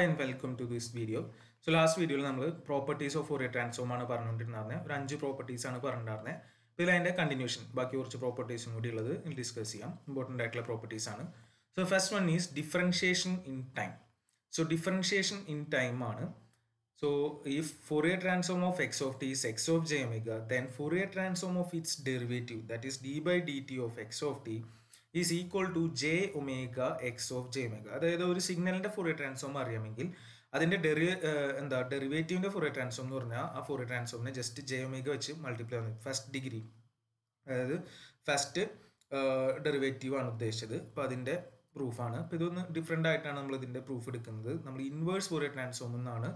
and welcome to this video so last വീഡിയോയിൽ നമ്മൾ properties of Fourier transform ആണ് പറഞ്ഞുകൊണ്ടിരുന്നത് ഒരു അഞ്ച് പ്രോപ്പർട്ടീസ് ആണ് പറഞ്ഞിട്ടുണ്ടായിരുന്നത് ഇതിൽ അതിൻ്റെ കണ്ടിന്യൂഷൻ ബാക്കി കുറച്ച് പ്രോപ്പർട്ടീസും കൂടി ഉള്ളത് ഡിസ്കസ് ചെയ്യാം ഇമ്പോർട്ടൻ്റ് ആയിട്ടുള്ള പ്രോപ്പർട്ടീസ് ആണ് so first one is differentiation in time so differentiation in time ആണ് so if Fourier transform of X of T is X of J omega then Fourier transform of its derivative that is D by D T of X of T is equal to J omega X of J omega അതായത് ഒരു സിഗ്നലിന്റെ Fourier transform അറിയാമെങ്കിൽ അതിന്റെ ഡെറി എന്താ ഡെറിവേറ്റീവിന്റെ Fourier transform എന്ന് പറഞ്ഞാൽ ആ ഫോറിയർ ട്രാൻസ്ഫോമിനെ ജസ്റ്റ് ജെ ഒമേഗ വെച്ച് മൾട്ടിപ്ലൈ ആണ് ഫസ്റ്റ് ഡിഗ്രി അതായത് ഫസ്റ്റ് ഡെറിവേറ്റീവ് ആണ് ഉദ്ദേശിച്ചത് അപ്പൊ അതിന്റെ പ്രൂഫാണ് അപ്പൊ ഇതൊന്ന് ഡിഫറെന്റ് ആയിട്ടാണ് നമ്മൾ ഇതിന്റെ പ്രൂഫ് എടുക്കുന്നത് നമ്മൾ ഇൻവേഴ്സ് ഫോറിയർ ട്രാൻസ്ഫോം എന്നാണ്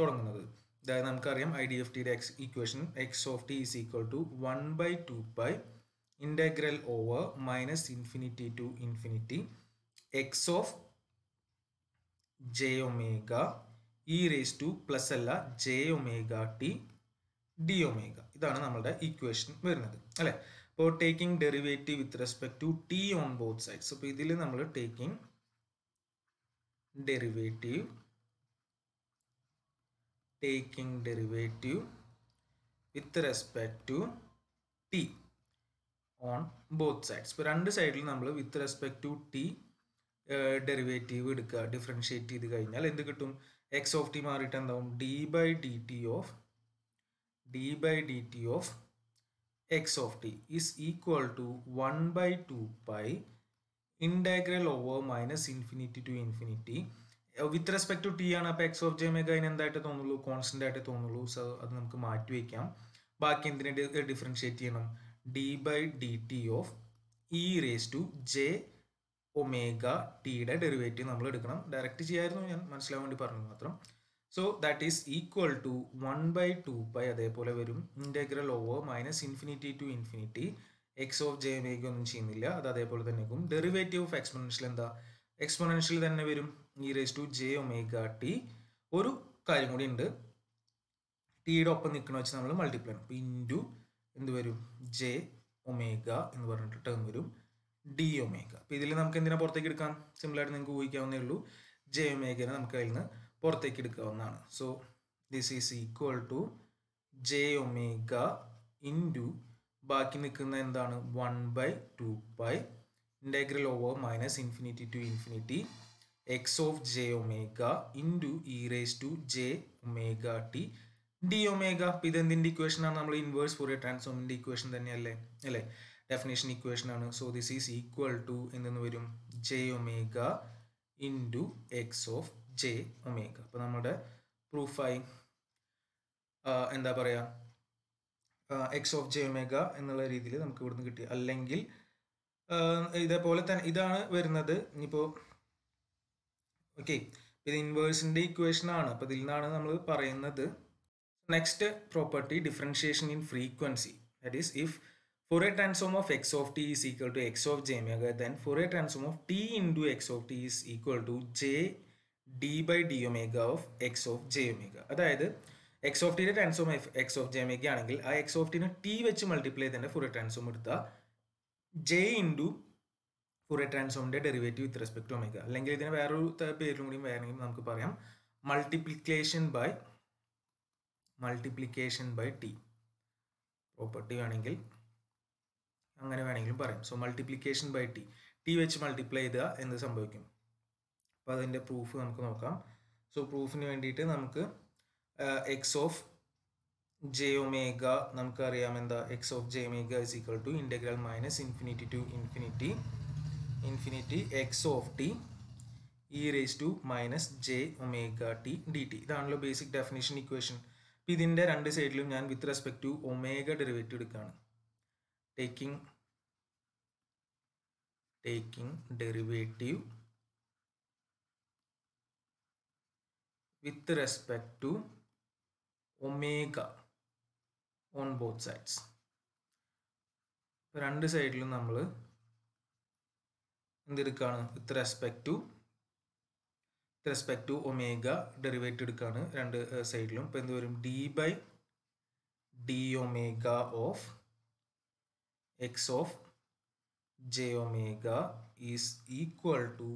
തുടങ്ങുന്നത് അതായത് നമുക്കറിയാം ഐ ഡി എഫ് ടിയുടെ X equation X of T is equal to one by two by integral over minus infinity to infinity X of J omega E raise to plus അല്ല J omega T D omega ഇതാണ് നമ്മളുടെ equation വരുന്നത് അല്ലേ ഇപ്പോൾ taking derivative with respect to T on both sides അപ്പോൾ ഇതിൽ നമ്മൾ taking derivative taking derivative with respect to T on both sides ഇപ്പോൾ രണ്ട് സൈഡിൽ നമ്മൾ with respect to T derivative എടുക്കുക ഡിഫറൻഷ്യേറ്റ് ചെയ്ത് കഴിഞ്ഞാൽ എന്ത് കിട്ടും എക്സ് ഓഫ് ടി മാറിയിട്ട് എന്താവും D by D T of D by D T of X of T is equal to one by two pi integral over minus infinity to infinity with respect to T ആണ് അപ്പോൾ X of ജെമേഗ അതിന് എന്തായിട്ട് തോന്നുള്ളൂ constant ആയിട്ട് തോന്നുള്ളൂ so അത് നമുക്ക് മാറ്റി വയ്ക്കാം ബാക്കി എന്തിനെ ഡിഫറൻഷ്യേറ്റ് ചെയ്യണം D by D T of E raise to J omega ടിയുടെ ഡെറിവേറ്റീവ് നമ്മൾ എടുക്കണം ഡയറക്റ്റ് ചെയ്യായിരുന്നു ഞാൻ മനസ്സിലാവാൻ വേണ്ടി പറഞ്ഞു മാത്രം so that is equal to one by two by അതേപോലെ വരും integral over minus infinity to infinity X of J omega ഒന്നും ചെയ്യുന്നില്ല അത് അതേപോലെ തന്നെ വെക്കും ഡെറിവേറ്റീവ് ഓഫ് എക്സ്പോണൻഷ്യൽ എന്താ എക്സ്പോണൻഷ്യൽ തന്നെ വരും E raise to J omega T ഒരു കാര്യം കൂടി ഉണ്ട് ടിയുടെ ഒപ്പം നിൽക്കണ വെച്ച് നമ്മൾ മൾട്ടിപ്ലൈ ഇൻറ്റു എന്ത് വരും ജെ ഒമേഗ എന്ന് പറഞ്ഞിട്ട് ടേം വരും ഡി ഒമേഗ അപ്പൊ ഇതിൽ നമുക്ക് എന്തിനാ പുറത്തേക്ക് എടുക്കാം സിമ്പിളായിട്ട് നിങ്ങൾക്ക് ഊഹിക്കാവുന്നേ ഉള്ളൂ ജെ ഒമേഗനെ നമുക്ക് അതിൽ നിന്ന് പുറത്തേക്ക് എടുക്കാവുന്നതാണ് so this is equal to J omega to ബാക്കി നിൽക്കുന്ന എന്താണ് one by two by integral over minus infinity to infinity X of J omega to E raise to J omega T D omega equation ഇക്വേഷനാണ് നമ്മൾ inverse Fourier ട്രാൻസ്ഫോമിന്റെ equation തന്നെയല്ലേ അല്ലേ definition ഇക്വേഷനാണ് so this is equal to എന്തെന്ന് വരും J omega into X of J omega അപ്പോൾ നമ്മുടെ പ്രൂഫായി എന്താ പറയാ എക്സ് ഓഫ് ജെ ഒമേഗ എന്നുള്ള രീതിയിൽ നമുക്ക് ഇവിടുന്ന് കിട്ടി അല്ലെങ്കിൽ ഇതേപോലെ തന്നെ ഇതാണ് വരുന്നത് ഇനിയിപ്പോ ഓക്കെ ഇത് ഇക്വേഷൻ ഇക്വേഷനാണ് അപ്പോൾ ഇതിൽ നിന്നാണ് നമ്മൾ പറയുന്നത് Next property differentiation in frequency that is if Fourier transform of x of t is equal to x of j omega then Fourier transform of t into x of t is equal to j d by d omega of x of j omega അതായത് X of ടിയുടെ transform X of J omega ആണെങ്കിൽ ആ X of ടിനെ T വെച്ച് multiply ചെയ്തതിൻ്റെ Fourier transform എടുത്താൽ J into Fourier ട്രാൻസ്ഫോമിൻ്റെ derivative with respect omega അല്ലെങ്കിൽ ഇതിന് വേറൊരു പേരിലും കൂടി വേണമെങ്കിൽ നമുക്ക് പറയാം multiplication by multiplication by T property വേണമെങ്കിൽ അങ്ങനെ വേണമെങ്കിലും പറയാം so multiplication by T T വെച്ച് മൾട്ടിപ്ലൈ ചെയ്താൽ എന്ത് സംഭവിക്കും അപ്പോൾ അതിൻ്റെ പ്രൂഫ് നമുക്ക് നോക്കാം സോ പ്രൂഫിന് വേണ്ടിയിട്ട് നമുക്ക് എക്സ് ഓഫ് ജെ ഒമേഗ നമുക്കറിയാം എന്താ X of J omega is equal to integral minus infinity to infinity infinity X of T E raise to minus J omega T D T ഇതാണല്ലോ basic definition equation അപ്പം ഇതിൻ്റെ രണ്ട് സൈഡിലും ഞാൻ with respect to omega derivative എടുക്കുകയാണ് taking taking derivative with respect to omega on both sides രണ്ട് സൈഡിലും നമ്മൾ എന്തെടുക്കുകയാണ് with respect to respect to omega derivative എടുക്കുകയാണ് രണ്ട് സൈഡിലും ഇപ്പോൾ എന്ത് വരും D by D omega of X of J omega is equal to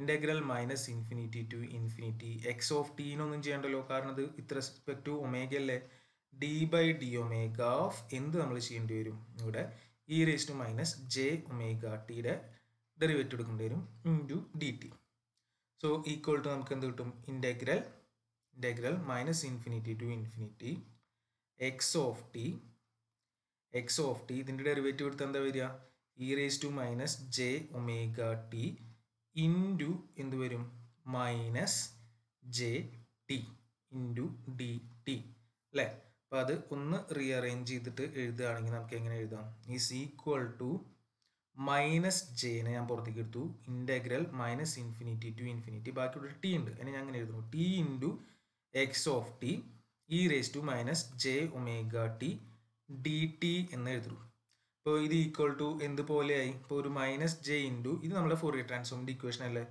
integral minus infinity to infinity X of ടീനൊന്നും ചെയ്യണ്ടല്ലോ കാരണം അത് വിത്ത് റെസ്പെക്ട് ടു ഒമേഗ അല്ലേ D by D omega of എന്ത് നമ്മൾ ചെയ്യേണ്ടി വരും ഇവിടെ E raise to minus J omega ടിയുടെ ഡെറിവേറ്റ് എടുക്കേണ്ടി വരും into D T so equal to നമുക്ക് എന്ത് കിട്ടും integral integral minus infinity to infinity X of T X of T ഇതിൻ്റെ ഡെറിവേറ്റീവ് എടുത്ത് എന്താ വരിക E raise to minus J omega T into എന്ത് വരും minus J T into D T അല്ലേ അപ്പോൾ അത് ഒന്ന് റീ അറേഞ്ച് ചെയ്തിട്ട് എഴുതുകയാണെങ്കിൽ നമുക്ക് എങ്ങനെ എഴുതാം ഈസ് ഈക്വൽ ടു മൈനസ് ജെനെ ഞാൻ പുറത്തേക്ക് എടുത്തു integral minus infinity to infinity ബാക്കിയുള്ള ടി ഉണ്ട് അതിനെ ഞാൻ അങ്ങനെ എഴുതുന്നു t into x of T E raise to minus J omega T D t എന്ന് എഴുതുന്നു ഇപ്പോൾ ഇത് ഈക്വൽ ടു എന്ത് പോലെയായി ഇപ്പോൾ ഒരു മൈനസ് ജെ ഇൻറ്റു ഇത് നമ്മുടെ ഫോറിയർ ട്രാൻസ്ഫോമിൻ്റെ ഇക്വേഷൻ അല്ലേ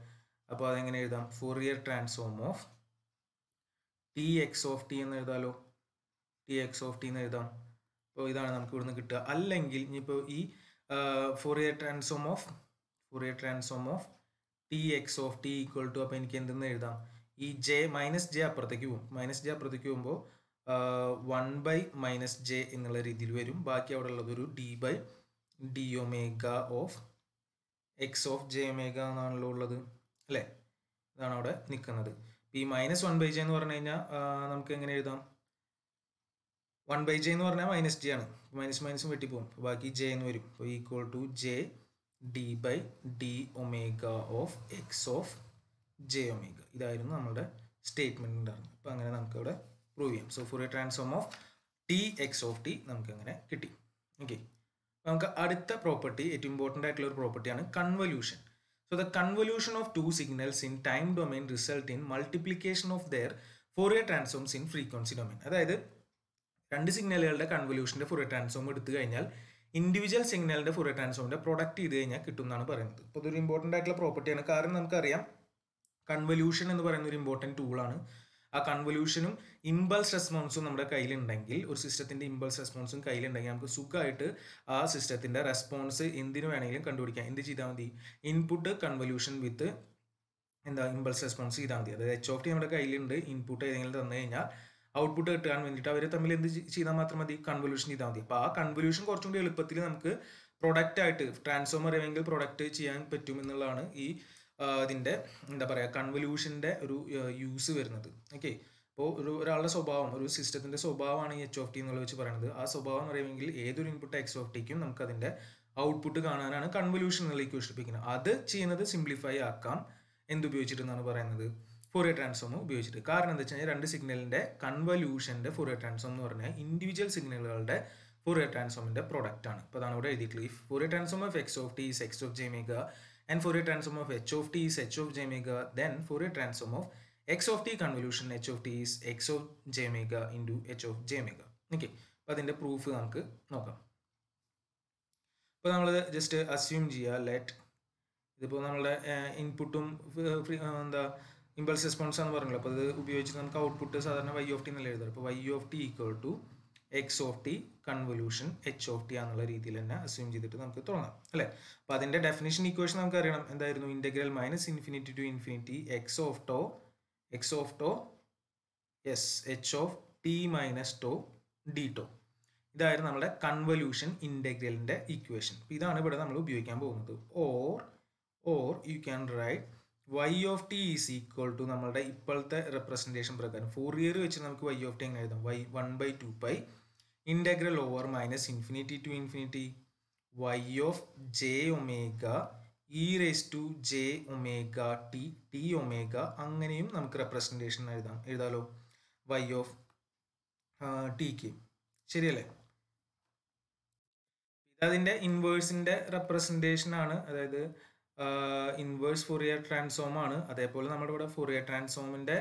അപ്പോൾ അതെങ്ങനെ എഴുതാം Fourier transform of T X of t എന്ന് എഴുതാലോ ടി എക്സ് ഓഫ് ടി എന്ന് എഴുതാം അപ്പോൾ ഇതാണ് നമുക്ക് ഇവിടുന്ന് കിട്ടുക അല്ലെങ്കിൽ ഇനിയിപ്പോൾ ഈ Fourier transform of Fourier transform of T X of t equal to അപ്പോൾ എനിക്ക് എന്തെന്ന് എഴുതാം ഈ ജെ മൈനസ് ജെ അപ്പുറത്തേക്ക് പോകും മൈനസ് ജെ അപ്പുറത്തേക്ക് പോകുമ്പോൾ വൺ ബൈ മൈനസ് ജെ എന്നുള്ള രീതിയിൽ വരും ബാക്കി അവിടെ ഉള്ളത് ഒരു d by D omega of X of J omega എന്നാണല്ലോ ഉള്ളത് അല്ലേ ഇതാണ് അവിടെ നിൽക്കുന്നത് ഈ മൈനസ് വൺ ബൈ ജെ എന്ന് പറഞ്ഞു കഴിഞ്ഞാൽ uh, നമുക്ക് എങ്ങനെ എഴുതാം വൺ ബൈ ജെ എന്ന് പറഞ്ഞാൽ മൈനസ് ജെ ആണ് മൈനസ് മൈനസും വെട്ടി പോകും ബാക്കി ജെ എന്ന് വരും അപ്പോൾ equal to j d by D omega of X of J omega ഇതായിരുന്നു നമ്മുടെ സ്റ്റേറ്റ്മെൻറ്റ് ഉണ്ടായിരുന്നത് അപ്പോൾ അങ്ങനെ നമുക്ക് ഇവിടെ പ്രൂവ് ചെയ്യാം so Fourier transform of T X of t നമുക്ക് അങ്ങനെ കിട്ടി ഓക്കെ നമുക്ക് അടുത്ത പ്രോപ്പർട്ടി ഏറ്റവും ഇമ്പോർട്ടൻ്റ് ആയിട്ടുള്ള ഒരു പ്രോപ്പർട്ടിയാണ് convolution so the convolution of two signals in time domain result in multiplication of their Fourier transforms in frequency domain അതായത് രണ്ട് സിഗ്നലുകളുടെ കൺവല്യൂഷൻ്റെ ഫുറിയർ ട്രാൻസ്ഫോം എടുത്തു കഴിഞ്ഞാൽ ഇൻഡിവിജ്വൽ സിഗ്നലിൻ്റെ ഫുറിയർ ട്രാൻസ്ഫോമിൻ്റെ പ്രൊഡക്റ്റ് ചെയ്ത് കഴിഞ്ഞാൽ കിട്ടും എന്നാണ് പറയുന്നത് അപ്പോൾ ഇതൊരു ഇമ്പോർട്ടൻ്റ് ആയിട്ടുള്ള പ്രോപ്പർട്ടിയാണ് കാരണം നമുക്കറിയാം കൺവല്യൂഷൻ എന്ന് പറയുന്ന ഒരു ഇമ്പോർട്ടൻറ്റ് ടൂളാണ് ആ കൺവല്യൂഷനും ഇമ്പൾസ് റെസ്പോൺസും നമ്മുടെ കയ്യിലുണ്ടെങ്കിൽ ഒരു സിസ്റ്റത്തിൻ്റെ ഇമ്പൾസ് റെസ്പോൺസും കയ്യിലുണ്ടെങ്കിൽ നമുക്ക് സുഖമായിട്ട് ആ സിസ്റ്റത്തിൻ്റെ റെസ്പോൺസ് എന്തിനു വേണമെങ്കിലും കണ്ടുപിടിക്കാം എന്ത് ചെയ്താൽ മതി ഇൻപുട്ട് കൺവല്യൂഷൻ വിത്ത് എന്താ ഇമ്പൾസ് റെസ്പോൺസ് ചെയ്താൽ മതി അതായത് എച്ച് ഓഫ് ടി നമ്മുടെ കയ്യിലുണ്ട് ഇൻപുട്ട് ഏതെങ്കിലും തന്നു കഴിഞ്ഞാൽ ഔട്ട്പുട്ട് കിട്ടാൻ വേണ്ടിയിട്ട് അവർ തമ്മിൽ എന്ത് ചെയ്താൽ മാത്രം മതി കൺവല്യൂഷൻ ചെയ്താൽ മതി അപ്പോൾ ആ കൺവല്യൂഷൻ കുറച്ചും കൂടി എളുപ്പത്തിൽ നമുക്ക് പ്രൊഡക്റ്റ് ആയിട്ട് ട്രാൻസ്ഫോമർ അല്ലെങ്കിൽ പ്രൊഡക്റ്റ് ചെയ്യാൻ പറ്റും എന്നുള്ളതാണ് ഈ ഇതിൻ്റെ എന്താ പറയുക കൺവല്യൂഷൻ്റെ ഒരു യൂസ് വരുന്നത് ഓക്കെ അപ്പോൾ ഒരു ഒരാളുടെ സ്വഭാവം ഒരു സിസ്റ്റത്തിൻ്റെ സ്വഭാവമാണ് ഈ എച്ച് ഓഫ് ടി എന്നുള്ളത് വെച്ച് പറയുന്നത് ആ സ്വഭാവം പറയുമെങ്കിൽ ഏതൊരു ഇൻപുട്ട് എക്സ് ഓഫ് ടിക്കും നമുക്കതിൻ്റെ ഔട്ട്പുട്ട് കാണാനാണ് കൺവല്യൂഷൻ എന്നുള്ള ഇക്വേഷൻ അത് ചെയ്യുന്നത് സിംപ്ലിഫൈ ആക്കാം എന്തുപയോഗിച്ചിട്ടെന്നാണ് പറയുന്നത് ഫോറിയർ ട്രാൻസ്ഫോം ഉപയോഗിച്ചിട്ട് കാരണം എന്താ വെച്ചാൽ രണ്ട് സിഗ്നലിന്റെ കൺവല്യൂഷൻ്റെ ഫോറിയർ ട്രാൻസ്ഫോം എന്ന് പറഞ്ഞാൽ ഇൻഡിവിജ്വൽ സിഗ്നലുകളുടെ ഫോറിയർ ട്രാൻസ്ഫോമിൻ്റെ പ്രോഡക്റ്റ് ആണ് അപ്പോൾ അതാണ് ഇവിടെ എഴുതിയിട്ടുള്ളത് ഈ Fourier transform of X of T X of j omega and Fourier transform of h of t h of j omega then Fourier transform of X of t convolution h of T X of j omega into h of j omega okay അപ്പോൾ അതിൻ്റെ proof നമുക്ക് നോക്കാം അപ്പോൾ നമ്മൾ just assume ചെയ്യുക let ഇതിപ്പോൾ നമ്മളുടെ ഇൻപുട്ടും എന്താ ഇമ്പൾസ് റെസ്പോൺസ് ആണ് പറഞ്ഞത് അപ്പോൾ ഇത് ഉപയോഗിച്ച് നമുക്ക് ഔട്ട്പുട്ട് സാധാരണ വൈ ഓഫ് ടി എന്നല്ല എഴുതാം അപ്പോൾ y of t equal to x of t convolution h of t ആണെന്നുള്ള രീതിയിൽ തന്നെ അസ്യൂം ചെയ്തിട്ട് നമുക്ക് തുടങ്ങാം അല്ലേ അപ്പോൾ അതിൻ്റെ ഡെഫിനേഷൻ ഇക്വേഷൻ നമുക്ക് അറിയണം എന്തായിരുന്നു integral minus infinity to infinity X of tau x of tau s h of t minus tau d tau ഇതായിരുന്നു നമ്മുടെ കൺവല്യൂഷൻ ഇൻ്റഗ്രലിൻ്റെ ഇക്വേഷൻ ഇതാണ് ഇവിടെ നമ്മൾ ഉപയോഗിക്കാൻ പോകുന്നത് or or you can write y of T is equal to നമ്മളുടെ ഇപ്പോഴത്തെ representation പ്രകാരം ഫോർ ഇയർ വെച്ച് നമുക്ക് വൈ ഓഫ് ടി എങ്ങനെ എഴുതാം y one by two pi integral over minus infinity to infinity y of J omega E raise to J omega t t omega അങ്ങനെയും നമുക്ക് representation എഴുതാം എഴുതാലോ വൈ ഓഫ് ടിക്ക് ശരിയല്ലേ ഇതതിൻ്റെ ഇൻവേഴ്സിൻ്റെ representation ആണ് അതായത് inverse Fourier transform ആണ് അതേപോലെ നമ്മുടെ ഇവിടെ ഫുറിയർ ട്രാൻസ്ഫോമിൻ്റെ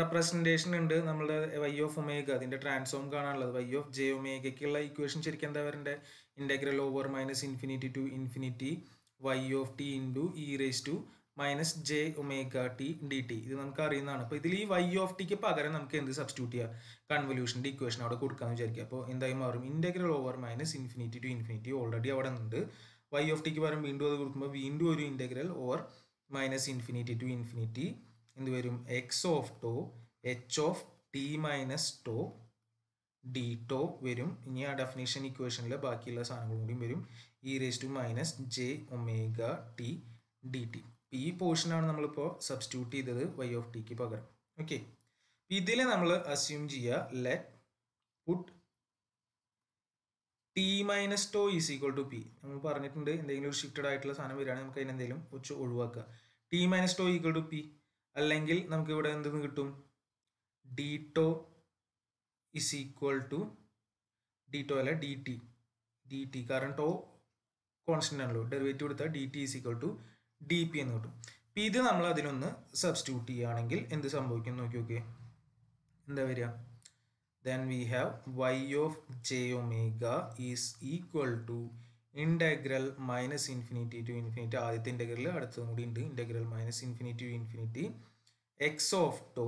റെപ്രസെൻറ്റേഷൻ ഉണ്ട് നമ്മുടെ വൈ ഓഫ് ഒമേഗ അതിൻ്റെ ട്രാൻസ്ഫോം കാണാനുള്ളത് വൈ ഓഫ് ജെ ഒമേഗയ്ക്കുള്ള ഇക്വേഷൻ ശരിക്കും എന്താ വരേണ്ടത് integral over minus infinity to infinity y of t into e raise to minus J omega T D t ഇത് നമുക്ക് അറിയുന്നതാണ് അപ്പോൾ ഇതിൽ ഈ വൈ ഓഫ് ടിക്ക് പകരം നമുക്ക് എന്ത് സബ്സ്റ്റിറ്റ്യൂട്ട് ചെയ്യാം കൺവല്യൂഷൻ്റെ ഇക്വേഷൻ അവിടെ കൊടുക്കാമെന്ന് വിചാരിക്കുക അപ്പോൾ എന്തായി മാറും integral over minus infinity to infinity already അവിടെ ഉണ്ട് വൈ ഓഫ് ടിക്ക് പകരം വീണ്ടും അത് കൊടുക്കുമ്പോൾ വീണ്ടും ഒരു integral or minus infinity to infinity എന്ത് വരും x of tau h of t minus tau d tau വരും ഇനി ആ ഡെഫിനേഷൻ ഇക്വേഷനിലെ ബാക്കിയുള്ള സാധനങ്ങളും കൂടിയും വരും E raise to minus J omega T D t ഈ പോർഷനാണ് നമ്മളിപ്പോൾ സബ്സ്റ്റിറ്റ്യൂട്ട് ചെയ്തത് വൈ ഓഫ് ടിക്ക് പകരം ഓക്കെ ഇതിൽ നമ്മൾ അസ്യൂം ചെയ്യുക let put t minus tau is equal to p നമ്മൾ പറഞ്ഞിട്ടുണ്ട് എന്തെങ്കിലും ഒരു ഷിഫ്റ്റഡ് ആയിട്ടുള്ള സാധനം വരികയാണെങ്കിൽ നമുക്ക് അതിന് എന്തെങ്കിലും ഒച്ച് ഒഴിവാക്കുക t minus tau equal to p അല്ലെങ്കിൽ നമുക്ക് ഇവിടെ എന്തെന്ന് കിട്ടും d tau is equal to d tau അല്ല ഡി ടി ഡി ടി കാരണം ടോ കോൺസ്റ്റൻ്റ് ആണല്ലോ ഡെറിവേറ്റീവ് കൊടുത്താൽ d t is equal to d p എന്ന് കിട്ടും ഇത് നമ്മൾ അതിനൊന്ന് സബ്സ്റ്റിറ്റ്യൂട്ട് ചെയ്യുകയാണെങ്കിൽ എന്ത് സംഭവിക്കും നോക്കി നോക്കിയേ എന്താ വരിക Then we have y of j omega is equal to integral minus infinity to infinity ആദ്യത്തെ ഇൻറ്റഗ്രൽ അടുത്തതും കൂടി ഉണ്ട് integral minus infinity to infinity X of tau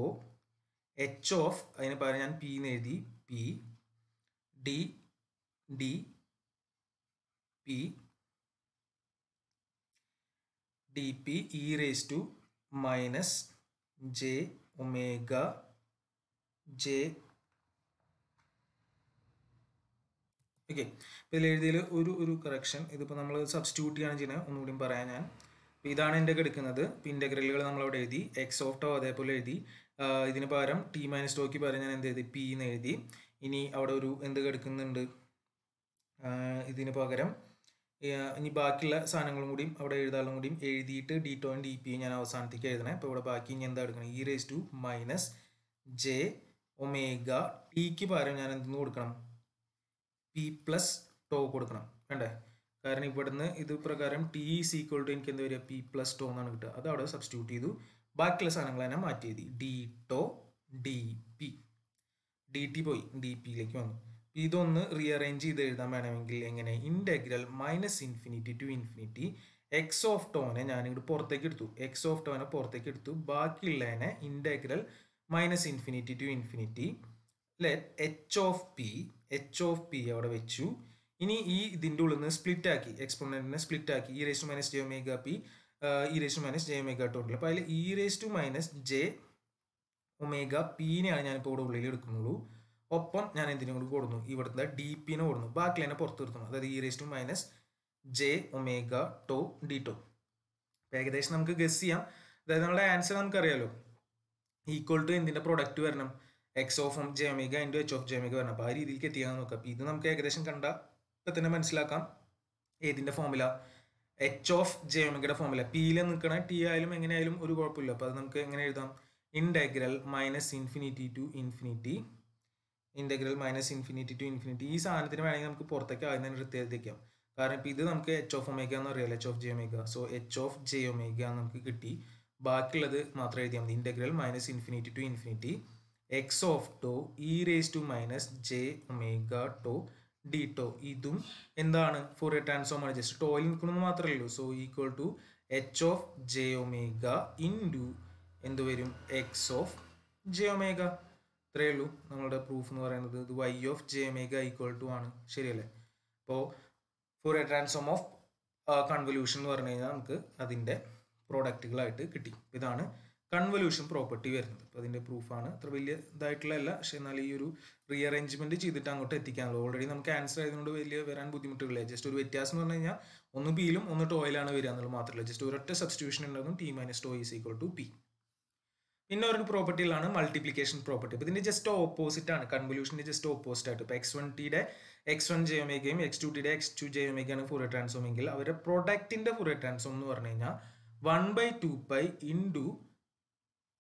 h of അതിന് പകരം ഞാൻ പി എന്ന് എഴുതി p d d p d p e raise to minus J omega j okay ഇപ്പോൾ ഇതിൽ എഴുതിയതിൽ ഒരു ഒരു കറക്ഷൻ ഇതിപ്പോൾ നമ്മൾ സബ്സ്റ്റിറ്റ്യൂട്ട് ചെയ്യാണ് ചെയ്യുന്നത് ഒന്നുകൂടി പറയാം ഞാൻ ഇതാണ് എൻ്റെ എടുക്കുന്നത് ഇപ്പോൾ ഇൻ്റഗ്രലുകൾ നമ്മളവിടെ എഴുതി എക്സ് ഓഫ് ടോ അതേപോലെ എഴുതി ഇതിന് പകരം ടി മൈനസ് ടോക്ക് പകരം ഞാൻ എന്ത് എഴുതി പി എന്ന് എഴുതി ഇനി അവിടെ ഒരു എന്ത് കിടക്കുന്നുണ്ട് ഇതിന് പകരം ഇനി ബാക്കിയുള്ള സാധനങ്ങളും കൂടിയും അവിടെ എഴുതാനും കൂടിയും എഴുതിയിട്ട് ഡി ടോ ഡി പി ഞാൻ അവസാനത്തേക്ക് എഴുതണേ അപ്പോൾ ഇവിടെ ബാക്കി ഇനി എന്താ എടുക്കണം e raise to minus J omega ടിക്ക് പകരം ഞാൻ എന്തെന്ന് കൊടുക്കണം പി പ്ലസ് ടോ കൊടുക്കണം വേണ്ടേ കാരണം ഇവിടുന്ന് ഇത് പ്രകാരം ടി ഈസ് ഈക്വൽ ടു എനിക്ക് എന്താ വരിക പി പ്ലസ് ടോ എന്നാണ് കിട്ടുക അത് അവിടെ സബ്സ്റ്റിറ്റ്യൂട്ട് ചെയ്തു ബാക്കിയുള്ള സാധനങ്ങൾ തന്നെ മാറ്റി എഴുതി d tau d p d t പോയി ഡി പിയിലേക്ക് വന്നു ഇതൊന്ന് റീഅറേഞ്ച് ചെയ്ത് എഴുതാൻ വേണമെങ്കിൽ എങ്ങനെ integral minus infinity to infinity X of ടോനെ ഞാനിങ്ങോട്ട് പുറത്തേക്ക് എടുത്തു എക്സ് ഓഫ് ടോനെ പുറത്തേക്ക് എടുത്തു ബാക്കിയുള്ളതിനെ integral minus infinity to infinity let h of p h of p അവിടെ വെച്ചു ഇനി ഈ ഇതിൻ്റെ ഉള്ളിൽ നിന്ന് സ്പ്ലിറ്റ് ആക്കി എക്സ്പൊണൻറ്റിനെ സ്പ്ലിറ്റ് ആക്കി e raise to minus J omega p e raise to minus J omega tau ഉണ്ടല്ലോ അപ്പോൾ അതിൽ e e raise to minus J omega പിന്നെയാണ് ഞാനിപ്പോൾ ഇവിടെ ഉള്ളിൽ എടുക്കുന്നുള്ളൂ ഒപ്പം ഞാൻ എന്തിനും കൂടി കൊടുന്നു ഇവിടുത്തെ ഡി പിന്നെ കൊടുന്നു ബാക്കി തന്നെ പുറത്ത് നിർത്തുന്നു അതായത് e raise to minus J omega tau d tau ഏകദേശം നമുക്ക് ഗസ് ചെയ്യാം അതായത് നമ്മുടെ ആൻസർ നമുക്കറിയാലോ ഈക്വൽ ടു എന്തിൻ്റെ പ്രൊഡക്റ്റ് വരണം x of m j omega into h of J omega വരണം അപ്പോൾ ആ രീതിയിലേക്ക് എത്തിക്കാൻ നോക്കാം അപ്പോൾ ഇത് നമുക്ക് ഏകദേശം കണ്ട ഇപ്പം തന്നെ മനസ്സിലാക്കാം ഏതിൻ്റെ ഫോമുല എച്ച് ഓഫ് ജെ ഒമേഗയുടെ ഫോമുല പിയിൽ നിൽക്കണ ടി ആയാലും എങ്ങനെയായാലും ഒരു കുഴപ്പമില്ല അപ്പോൾ അത് നമുക്ക് എങ്ങനെ എഴുതാം integral minus infinity to infinity integral minus infinity to infinity ഈ സാധനത്തിന് വേണമെങ്കിൽ നമുക്ക് പുറത്തേക്ക് ആദ്യം തന്നെ എടുത്ത് വയ്ക്കാം കാരണം ഇപ്പോൾ ഇത് നമുക്ക് എച്ച് ഓഫ് ഒമേഗ എന്ന് പറയാം h of J omega so h of J omega നമുക്ക് കിട്ടി ബാക്കിയുള്ളത് മാത്രം എഴുതിയാൽ മതി integral minus infinity to infinity X of tau e raise to minus J omega tau d tau ഇതും എന്താണ് ഫോർ എ ആണ് ജസ്റ്റ് ടോയിൽ നിൽക്കുന്നത് മാത്രമേ ഉള്ളൂ so equal to h of J omega into എന്ത് വരും എക്സ് ഓഫ് ജെ ഒമേഗ ഇത്രയേ ഉള്ളൂ നമ്മളുടെ പ്രൂഫ് എന്ന് പറയുന്നത് ഇത് y of J omega equal to ആണ് ശരിയല്ലേ അപ്പോൾ Fourier transform of convolution എന്ന് പറഞ്ഞു കഴിഞ്ഞാൽ നമുക്ക് അതിൻ്റെ പ്രോഡക്റ്റുകളായിട്ട് കിട്ടി ഇതാണ് കൺവല്യൂഷൻ പ്രോപ്പർട്ടി വരുന്നത് അപ്പോൾ അതിൻ്റെ പ്രൂഫാണ് അത്ര വലിയ ഇതായിട്ടുള്ള അല്ല പക്ഷേ എന്നാൽ ഈ ഒരു റീ അറേഞ്ച്മെൻറ്റ് ചെയ്തിട്ട് അങ്ങോട്ട് എത്തിക്കാനുള്ളൂ ഓൾറെഡി നമുക്ക് ആൻസർ ആയതുകൊണ്ട് വലിയ വരാൻ ബുദ്ധിമുട്ടുകളില്ല ജസ്റ്റ് ഒരു വ്യത്യാസം എന്ന് പറഞ്ഞു കഴിഞ്ഞാൽ ഒന്ന് പിയിലും ഒന്ന് ടോയിലാണ് വരിക എന്നുള്ളത് മാത്രമല്ല ജസ്റ്റ് ഒരൊറ്റ സബ്സ്റ്റിറ്റ്യൂഷൻ ഉണ്ടാകും t minus tau is equal to p പിന്നെ ഒരു പ്രോപ്പർട്ടിയിലാണ് മൾട്ടിപ്ലിക്കേഷൻ പ്രോപ്പർട്ടി അപ്പോൾ ഇതിൻ്റെ ജസ്റ്റ് ഓപ്പോസിറ്റ് ആണ് കൺവല്യൂഷൻ്റെ ജസ്റ്റ് ഓപ്പോസിറ്റ് ആയിട്ട് ഇപ്പോൾ എക്സ് വൺ ടിയുടെ എക്സ് വൺ ജെ എമേക്കയും എക്സ് ടു ടിയുടെ എക്സ് ടു ജെ എമേക്കാണ് ഫുറിയർ ട്രാൻസ്ഫോം എങ്കിൽ അവരുടെ പ്രൊഡക്റ്റിൻ്റെ ഫുറിയർ ട്രാൻസ്ഫോം എന്ന് പറഞ്ഞു കഴിഞ്ഞാൽ one by two pi into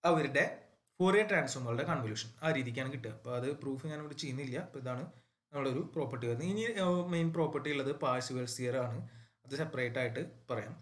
അവരുടെ ഫോറിയർ ട്രാൻസ്ഫോമുകളുടെ കൺവല്യൂഷൻ ആ രീതിക്കാണ് കിട്ടുക അപ്പോൾ അത് പ്രൂഫ് ഞാൻ ഇവിടെ ചെയ്യുന്നില്ല അപ്പോൾ ഇതാണ് നമ്മളൊരു ഒരു പ്രോപ്പർട്ടി വരുന്നത് ഇനി മെയിൻ പ്രോപ്പർട്ടി ഉള്ളത് പാഴ്സ് ആണ് അത് സെപ്പറേറ്റ് ആയിട്ട് പറയാം